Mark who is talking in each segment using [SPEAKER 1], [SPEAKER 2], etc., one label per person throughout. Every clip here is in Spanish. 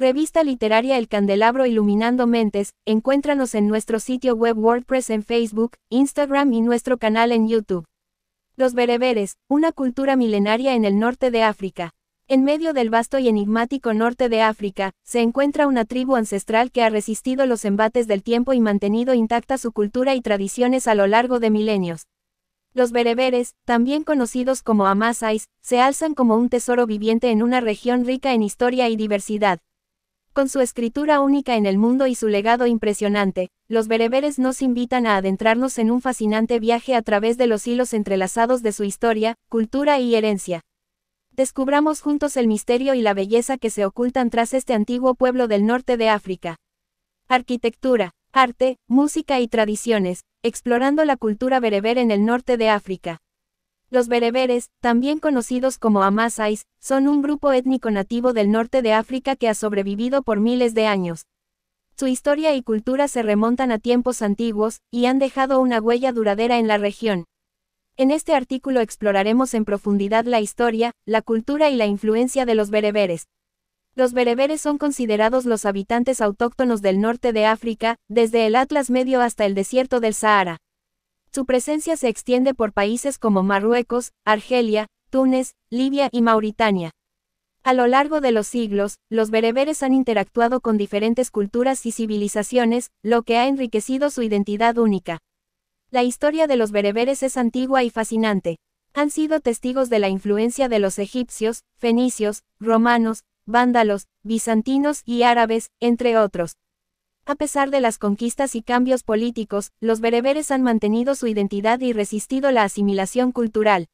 [SPEAKER 1] Revista literaria El Candelabro Iluminando Mentes, encuéntranos en nuestro sitio web WordPress en Facebook, Instagram y nuestro canal en YouTube. Los bereberes, una cultura milenaria en el norte de África. En medio del vasto y enigmático norte de África, se encuentra una tribu ancestral que ha resistido los embates del tiempo y mantenido intacta su cultura y tradiciones a lo largo de milenios. Los bereberes, también conocidos como amasais, se alzan como un tesoro viviente en una región rica en historia y diversidad. Con su escritura única en el mundo y su legado impresionante, los bereberes nos invitan a adentrarnos en un fascinante viaje a través de los hilos entrelazados de su historia, cultura y herencia. Descubramos juntos el misterio y la belleza que se ocultan tras este antiguo pueblo del norte de África. Arquitectura, arte, música y tradiciones, explorando la cultura bereber en el norte de África. Los bereberes, también conocidos como amasais, son un grupo étnico nativo del norte de África que ha sobrevivido por miles de años. Su historia y cultura se remontan a tiempos antiguos, y han dejado una huella duradera en la región. En este artículo exploraremos en profundidad la historia, la cultura y la influencia de los bereberes. Los bereberes son considerados los habitantes autóctonos del norte de África, desde el Atlas Medio hasta el desierto del Sahara. Su presencia se extiende por países como Marruecos, Argelia, Túnez, Libia y Mauritania. A lo largo de los siglos, los bereberes han interactuado con diferentes culturas y civilizaciones, lo que ha enriquecido su identidad única. La historia de los bereberes es antigua y fascinante. Han sido testigos de la influencia de los egipcios, fenicios, romanos, vándalos, bizantinos y árabes, entre otros. A pesar de las conquistas y cambios políticos, los bereberes han mantenido su identidad y resistido la asimilación cultural.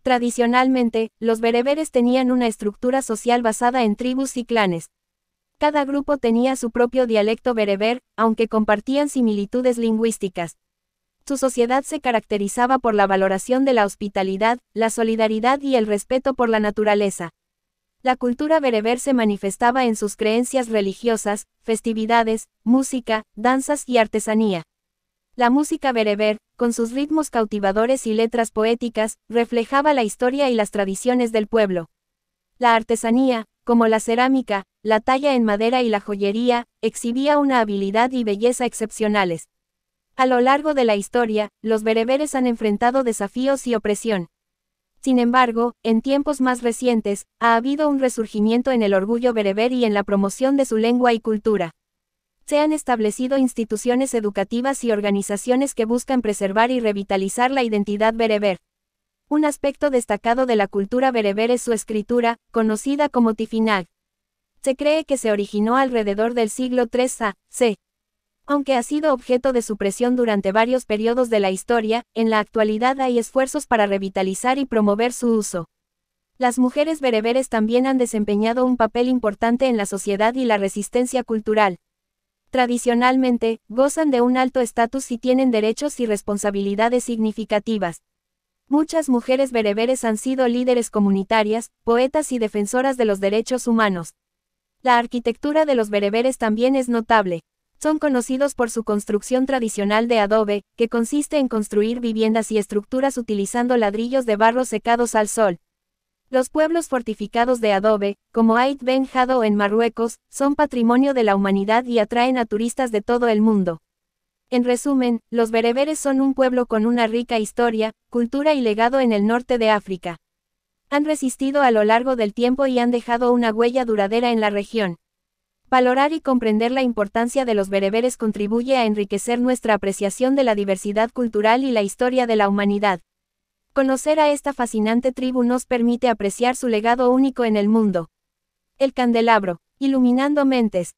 [SPEAKER 1] Tradicionalmente, los bereberes tenían una estructura social basada en tribus y clanes. Cada grupo tenía su propio dialecto bereber, aunque compartían similitudes lingüísticas. Su sociedad se caracterizaba por la valoración de la hospitalidad, la solidaridad y el respeto por la naturaleza. La cultura bereber se manifestaba en sus creencias religiosas, festividades, música, danzas y artesanía. La música bereber, con sus ritmos cautivadores y letras poéticas, reflejaba la historia y las tradiciones del pueblo. La artesanía, como la cerámica, la talla en madera y la joyería, exhibía una habilidad y belleza excepcionales. A lo largo de la historia, los bereberes han enfrentado desafíos y opresión. Sin embargo, en tiempos más recientes, ha habido un resurgimiento en el orgullo bereber y en la promoción de su lengua y cultura. Se han establecido instituciones educativas y organizaciones que buscan preservar y revitalizar la identidad bereber. Un aspecto destacado de la cultura bereber es su escritura, conocida como tifinag. Se cree que se originó alrededor del siglo 3 a.C., aunque ha sido objeto de supresión durante varios periodos de la historia, en la actualidad hay esfuerzos para revitalizar y promover su uso. Las mujeres bereberes también han desempeñado un papel importante en la sociedad y la resistencia cultural. Tradicionalmente, gozan de un alto estatus y tienen derechos y responsabilidades significativas. Muchas mujeres bereberes han sido líderes comunitarias, poetas y defensoras de los derechos humanos. La arquitectura de los bereberes también es notable, son conocidos por su construcción tradicional de adobe, que consiste en construir viviendas y estructuras utilizando ladrillos de barro secados al sol. Los pueblos fortificados de adobe, como Ait Ben Jado en Marruecos, son patrimonio de la humanidad y atraen a turistas de todo el mundo. En resumen, los bereberes son un pueblo con una rica historia, cultura y legado en el norte de África. Han resistido a lo largo del tiempo y han dejado una huella duradera en la región. Valorar y comprender la importancia de los bereberes contribuye a enriquecer nuestra apreciación de la diversidad cultural y la historia de la humanidad. Conocer a esta fascinante tribu nos permite apreciar su legado único en el mundo. El candelabro, iluminando mentes,